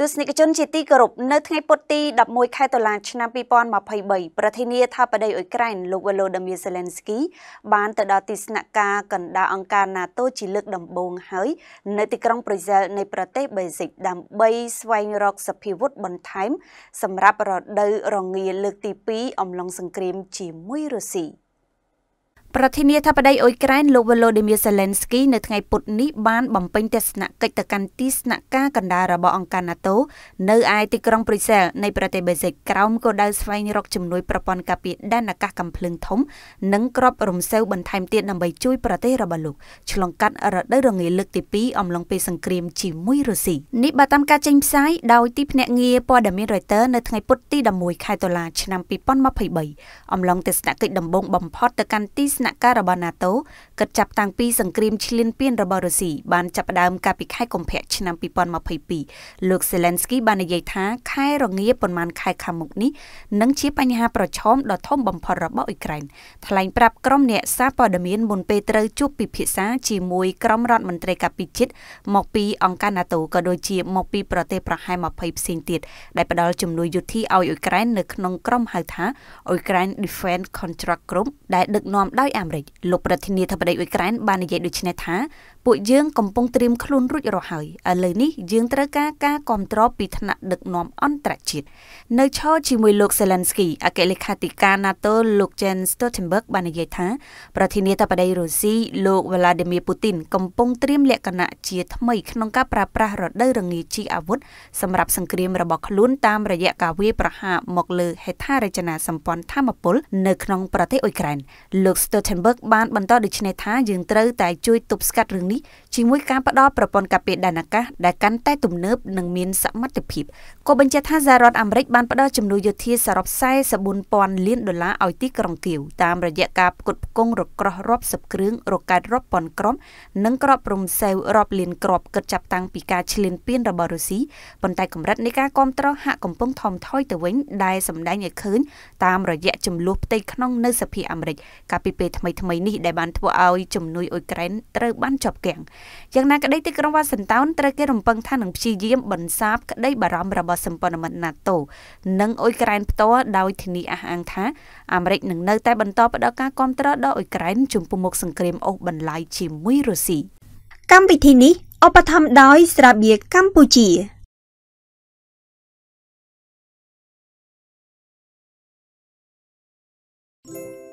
ទស្សនិកជនជាទីគោរពនៅថ្ងៃពុធទី11ខែតុលាឆ្នាំ2023ប្រធានាធិបតីអ៊ុយក្រែនលោក Volodymyr Zelensky បានទៅដល់ទីស្នាក់ការកណ្ដាលអង្គការ NATO ជាលើកដំបូងហើយ នៅទីក្រុងប្រ៊ុយសែលនៃប្រទេសប៊ែលហ្សិកដើម្បីស្វែងរកសភាវុធបន្ថែមសម្រាប់រដូវរងាលើកទី2អំឡុងសង្គ្រាមជាមួយរុស្ស៊ី។ប្រធានាធិបតីអ៊ុយក្រែនលោក Volodymyr Zelensky នៅថ្ងៃពុធនេះបានបំពេញទស្សនកិច្ចទៅកាន់ទីស្នាក់ការកណ្ដាលរបស់អង្គការ NATO នៅឯទីក្រុង Brussels នៃប្រទេសប៊ែលហ្សិកក្រោមគោលដៅស្វែងរកជំនួយប្រព័ន្ធការពារដែនអាកាសកំភ្លើងធំនិងក្របរំសេវបន្ថែមទៀតដើម្បីជួយប្រទេសរបស់លោកឆ្លងកាត់រដូវរងាលើកទី2អំឡុងពេលសង្គ្រាមជាមួយរុស្ស៊ីនេះបើតាមការចេញផ្សាយដោយទីភ្នាក់ងារព័ត៌មាន Reuters នៅថ្ងៃពុធទី11ខែតុលាឆ្នាំ2023អំឡុងទស្សនកិច្ចដំបូងបំផុតទៅកាន់ទីស្នាក់ស្នាក់ការរបស់ NATO គិតចាប់តាំងពីសង្គ្រាមឈ្លានពានរបស់រុស្ស៊ីបានចាប់ផ្ដើមកាលពីខែកុម្ភៈឆ្នាំ2022លោក Zelensky បាននិយាយថាខែរងាប៉ុន្មានខែខាងមុខនេះនឹងជាបញ្ហាប្រឈមដ៏ធំបំផុតរបស់អ៊ុយក្រែនថ្លែងប្រាប់ក្រុមអ្នកសារព័ត៌មានមុនពេលត្រូវជួបពិភាក្សាជាមួយក្រុមរដ្ឋមន្ត្រីកាពិជិតមកពីអង្គការ NATO ក៏ដូចជាមកពីប្រទេសប្រហែល20ផ្សេងទៀតដែលផ្ដល់ជំនួយយោធាឲ្យអ៊ុយក្រែននៅក្នុងក្រុមហៅថា Ukraine Defense Contract Group ដែលដឹកនាំដោយយអាមេរិកលោកប្រធានាធិបតីអ៊ុយក្រែនបាននិយាយដូចនេះថាពួកយើងកំពុងត្រៀមខ្លួនរួចរាល់ហើយឥឡូវនេះយើងត្រូវការការគ្រប់គ្រងពីថ្នាក់ដឹកនាំអន្តរជាតិនៅឈរជាមួយលោក Zelensky អគ្គលេខាធិការ NATO លោក Jens Stoltenberg បាននិយាយថាប្រធានាធិបតីរុស្ស៊ីលោក Vladimir Putin កំពុងត្រៀមលក្ខណៈជាថ្មី ក្នុងការប្រើប្រាស់រដូវរងាជាអាវុធសម្រាប់សង្គ្រាមរបស់ខ្លួនតាមរយៈការវាយប្រហារមកលើហេដ្ឋារចនាសម្ព័ន្ធធម្មពលនៅក្នុងប្រទេសអ៊ុយក្រែនលោក Stoltenberg Stoltenberg បានបន្តដូច្នេះថាយើងត្រូវតែជួយទប់ស្កាត់រឿងនេះជាមួយការផ្តល់ប្រព័ន្ធការពារដែនអាកាសដែលកាន់តែទំនើបនិងមានសមត្ថភាពក៏បញ្ជាក់ថាសហរដ្ឋអាមេរិក បានផ្តល់ជំនួយយោធាសរុប44,000លានដុល្លារឲ្យទីក្រុងគៀវតាមរយៈការផ្គត់ផ្គង់រក្រោះរាប់សិបគ្រឿងរកើតរាប់ពាន់ក្រុមនិងក្របរំសេវរាប់លានក្របគិតចាប់តាំងពីការឈ្លានពានរបស់រុស្ស៊ីប៉ុន្តែកម្រិតនៃការគ្រប់គ្រងហាក់កំពុងថមថយទៅវិញដែលសម្ដែងឲ្យឃើញតាមរយៈចំនួនផ្ទៃក្នុងនៅសភាអាមេរិកកាលពីពេលពេលថ្មីថ្មីនេះដែលបានធ្វើឲ្យជំនួយអ៊ុយក្រែនត្រូវបានជាប់គាំងយ៉ាងណាក្តីទីក្រុងវ៉ាស៊ីនតោនត្រូវគេរំពឹងថានឹងព្យាយាមបន្សាប ក្តីបារម្ភរបស់សម្ព័ន្ធមិត្ត NATO និងអ៊ុយក្រែនផ្ទាល់ដោយធានាអះអាងថាអាមេរិកនឹងនៅតែបន្តផ្តល់ការគាំទ្រដល់អ៊ុយក្រែនជំពោះមុខសង្គ្រាមអូសបន្លាយជាមួយរុស្ស៊ីកម្មវិធីនេះឧបត្ថម្ភដោយ ស្រាបៀកម្ពុជា។